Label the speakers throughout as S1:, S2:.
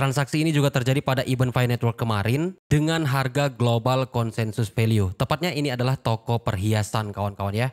S1: Transaksi ini juga terjadi pada Event Fine Network kemarin dengan harga global consensus value. Tepatnya ini adalah toko perhiasan kawan-kawan ya.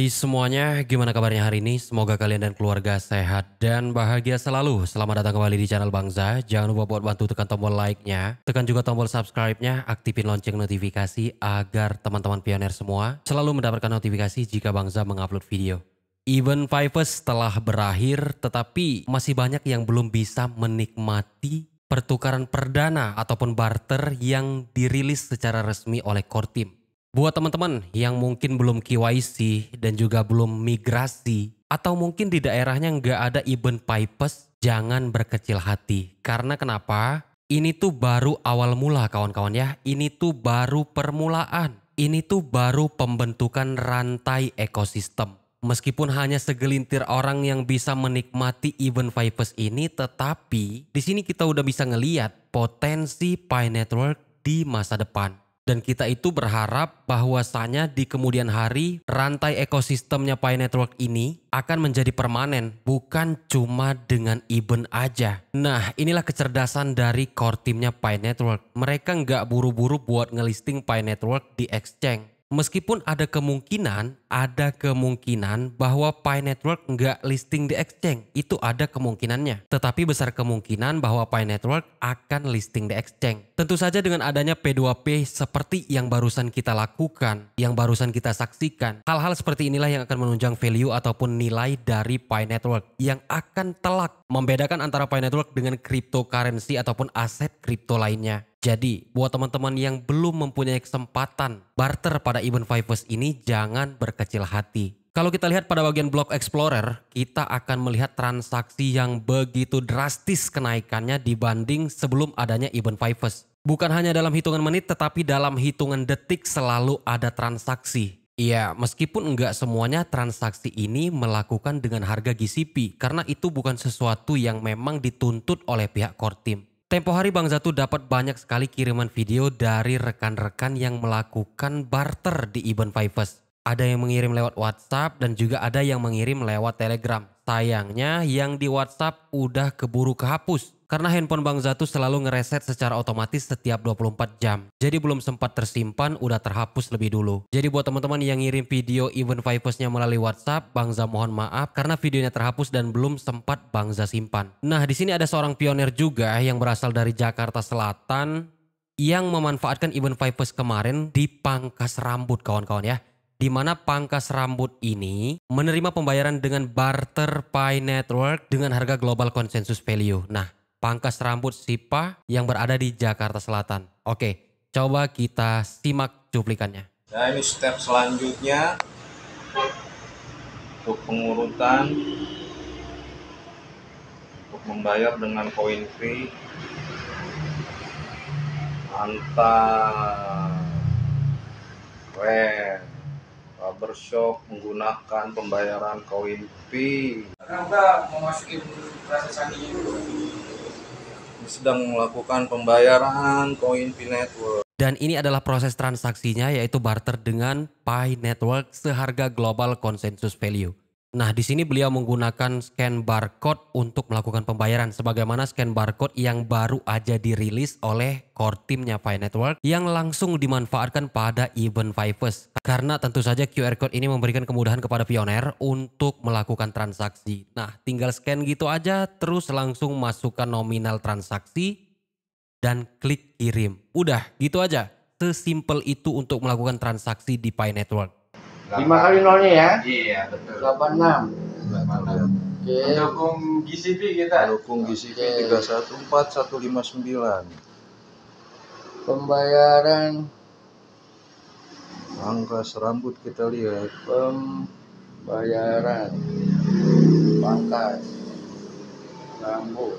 S1: Hai semuanya, gimana kabarnya hari ini? Semoga kalian dan keluarga sehat dan bahagia selalu. Selamat datang kembali di channel Bangza. Jangan lupa buat bantu tekan tombol like-nya, tekan juga tombol subscribe-nya, aktifin lonceng notifikasi agar teman-teman pioner semua selalu mendapatkan notifikasi jika Bangza mengupload video. Event Fivers telah berakhir, tetapi masih banyak yang belum bisa menikmati pertukaran perdana ataupun barter yang dirilis secara resmi oleh core team. Buat teman-teman yang mungkin belum KYC dan juga belum migrasi, atau mungkin di daerahnya nggak ada event pipes, jangan berkecil hati. Karena kenapa? Ini tuh baru awal mula kawan-kawan ya. Ini tuh baru permulaan. Ini tuh baru pembentukan rantai ekosistem. Meskipun hanya segelintir orang yang bisa menikmati event Vipers ini, tetapi di sini kita udah bisa ngeliat potensi Pi Network di masa depan. Dan kita itu berharap bahwasanya di kemudian hari rantai ekosistemnya Pi Network ini akan menjadi permanen, bukan cuma dengan event aja. Nah, inilah kecerdasan dari core timnya Pi Network. Mereka nggak buru-buru buat ngelisting Pi Network di exchange meskipun ada kemungkinan, ada kemungkinan bahwa Pi Network nggak listing di exchange. Itu ada kemungkinannya. Tetapi besar kemungkinan bahwa Pi Network akan listing di exchange. Tentu saja dengan adanya P2P seperti yang barusan kita lakukan, yang barusan kita saksikan. Hal-hal seperti inilah yang akan menunjang value ataupun nilai dari Pi Network yang akan telak membedakan antara Pi Network dengan cryptocurrency ataupun aset kripto lainnya. Jadi, buat teman-teman yang belum mempunyai kesempatan barter pada event Fivers ini, jangan berkecil hati. Kalau kita lihat pada bagian Block Explorer, kita akan melihat transaksi yang begitu drastis kenaikannya dibanding sebelum adanya event Fivers. Bukan hanya dalam hitungan menit, tetapi dalam hitungan detik selalu ada transaksi. Iya, meskipun nggak semuanya transaksi ini melakukan dengan harga GCP, karena itu bukan sesuatu yang memang dituntut oleh pihak core team. Tempo hari Bang Zatu dapat banyak sekali kiriman video dari rekan-rekan yang melakukan barter di Iban Fivers. Ada yang mengirim lewat WhatsApp dan juga ada yang mengirim lewat Telegram. Sayangnya yang di WhatsApp udah keburu kehapus. Karena handphone Bang Zatu selalu ngereset secara otomatis setiap 24 jam. Jadi belum sempat tersimpan, udah terhapus lebih dulu. Jadi buat teman-teman yang ngirim video event vipers melalui WhatsApp, Bang Za mohon maaf karena videonya terhapus dan belum sempat Bang Za simpan. Nah, di sini ada seorang pioner juga yang berasal dari Jakarta Selatan yang memanfaatkan event Vipers kemarin di pangkas rambut kawan-kawan ya di mana pangkas rambut ini menerima pembayaran dengan barter Pi Network dengan harga global consensus value. Nah, Pangkas Rambut Sipa yang berada di Jakarta Selatan. Oke, coba kita simak cuplikannya. Nah ini step selanjutnya untuk pengurutan untuk membayar dengan koin free mantap keren barbershop menggunakan pembayaran koin fee. Karena udah memasuki proses sandinya dulu sedang melakukan pembayaran koin Pi Network. Dan ini adalah proses transaksinya yaitu barter dengan Pi Network seharga global consensus value. Nah, di sini beliau menggunakan scan barcode untuk melakukan pembayaran sebagaimana scan barcode yang baru aja dirilis oleh core timnya Pi Network yang langsung dimanfaatkan pada event Vipers. Karena tentu saja QR code ini memberikan kemudahan kepada pioner untuk melakukan transaksi. Nah, tinggal scan gitu aja terus langsung masukkan nominal transaksi dan klik kirim. Udah, gitu aja. Sesimpel itu untuk melakukan transaksi di Pi Network lima kali nolnya ya iya betul delapan enam Oke. dukung GCP kita. Dukung GCP tiga satu empat satu lima sembilan. Pembayaran pangkas rambut kita lihat. Pembayaran pangkas rambut.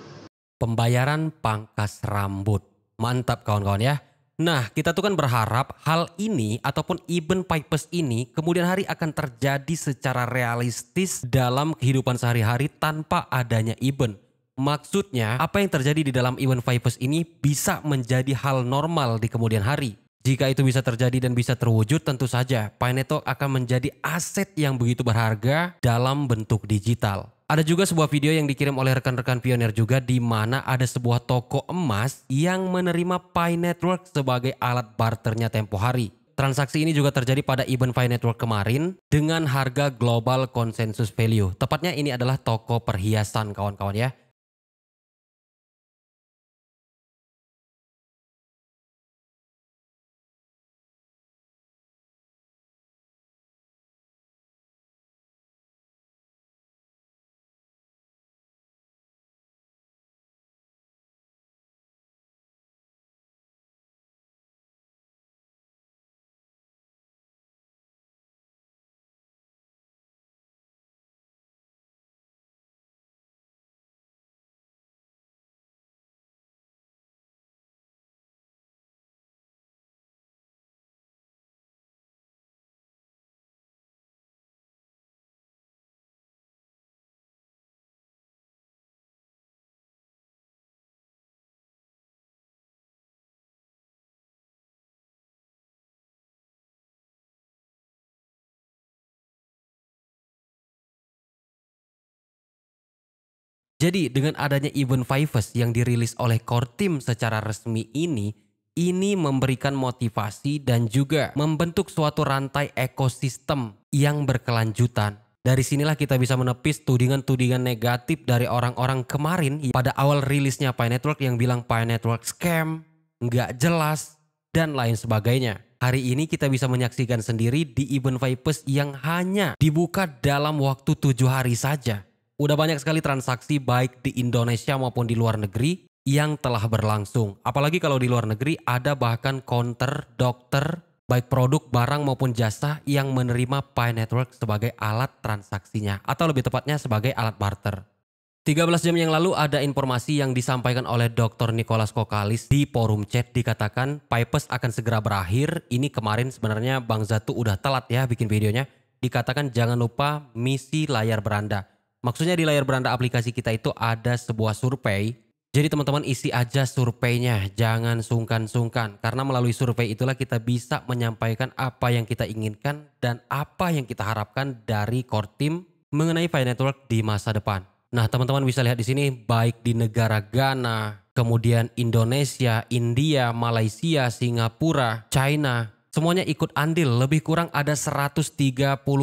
S1: Pembayaran pangkas rambut. Mantap kawan-kawan ya. Nah, kita tuh kan berharap hal ini ataupun event Pipes ini kemudian hari akan terjadi secara realistis dalam kehidupan sehari-hari tanpa adanya event. Maksudnya, apa yang terjadi di dalam event Pipes ini bisa menjadi hal normal di kemudian hari. Jika itu bisa terjadi dan bisa terwujud, tentu saja Pineto akan menjadi aset yang begitu berharga dalam bentuk digital. Ada juga sebuah video yang dikirim oleh rekan-rekan pionir juga di mana ada sebuah toko emas yang menerima Pi Network sebagai alat barternya tempo hari. Transaksi ini juga terjadi pada event Pi Network kemarin dengan harga global consensus value. Tepatnya ini adalah toko perhiasan kawan-kawan ya. Jadi dengan adanya event Fivers yang dirilis oleh core team secara resmi ini, ini memberikan motivasi dan juga membentuk suatu rantai ekosistem yang berkelanjutan. Dari sinilah kita bisa menepis tudingan-tudingan negatif dari orang-orang kemarin pada awal rilisnya Pi Network yang bilang Pi Network scam, nggak jelas, dan lain sebagainya. Hari ini kita bisa menyaksikan sendiri di event Vipers yang hanya dibuka dalam waktu tujuh hari saja. Udah banyak sekali transaksi baik di Indonesia maupun di luar negeri yang telah berlangsung. Apalagi kalau di luar negeri ada bahkan konter dokter, baik produk, barang maupun jasa yang menerima Pi Network sebagai alat transaksinya atau lebih tepatnya sebagai alat barter. 13 jam yang lalu ada informasi yang disampaikan oleh Dr. Nicholas Kokalis di forum chat dikatakan Pipes akan segera berakhir. Ini kemarin sebenarnya Bang Zatu udah telat ya bikin videonya. Dikatakan jangan lupa misi layar beranda. Maksudnya di layar beranda aplikasi kita itu ada sebuah survei. Jadi teman-teman isi aja surveinya, jangan sungkan-sungkan. Karena melalui survei itulah kita bisa menyampaikan apa yang kita inginkan dan apa yang kita harapkan dari core team mengenai Fire Network di masa depan. Nah teman-teman bisa lihat di sini baik di negara Ghana, kemudian Indonesia, India, Malaysia, Singapura, China, Semuanya ikut andil, lebih kurang ada 130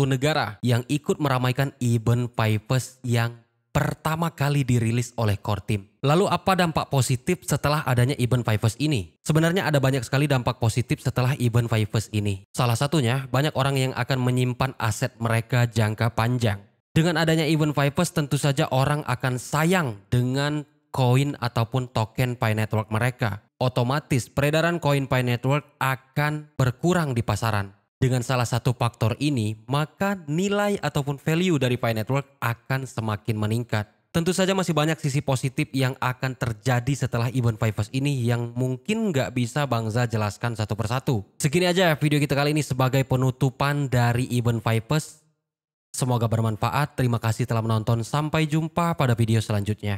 S1: negara yang ikut meramaikan event Pipes yang pertama kali dirilis oleh core team. Lalu apa dampak positif setelah adanya event Vivus ini? Sebenarnya ada banyak sekali dampak positif setelah event Vivus ini. Salah satunya, banyak orang yang akan menyimpan aset mereka jangka panjang. Dengan adanya event Vivus, tentu saja orang akan sayang dengan koin ataupun token Pi Network mereka otomatis peredaran koin Pi Network akan berkurang di pasaran. Dengan salah satu faktor ini, maka nilai ataupun value dari Pi Network akan semakin meningkat. Tentu saja masih banyak sisi positif yang akan terjadi setelah event Fivers ini yang mungkin nggak bisa Bangza jelaskan satu persatu. Segini aja ya video kita kali ini sebagai penutupan dari event Fivers. Semoga bermanfaat, terima kasih telah menonton, sampai jumpa pada video selanjutnya.